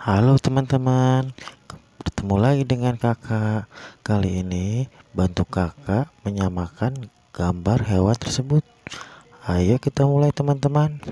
Halo teman-teman, bertemu lagi dengan kakak. Kali ini bantu kakak menyamakan gambar hewan tersebut. Ayo kita mulai teman-teman.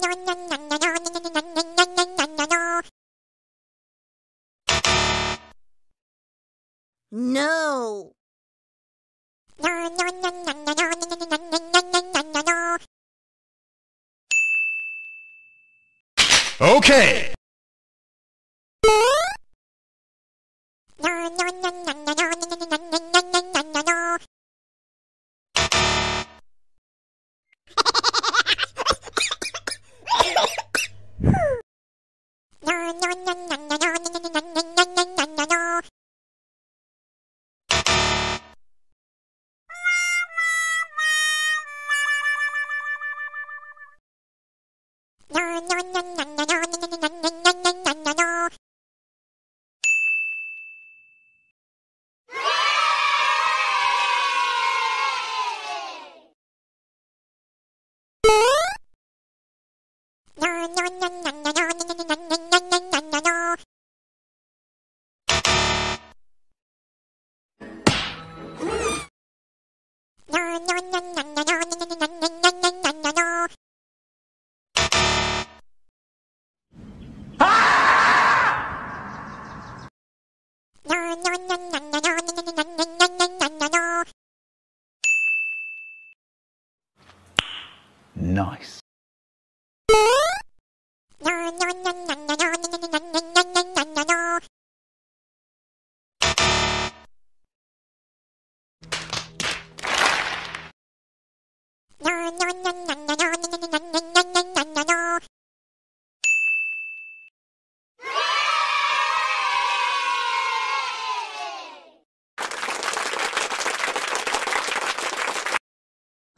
No. Okay. nhon nhon nhon nhon nhon nhon nhon nhon nhon Nice.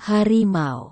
harimau.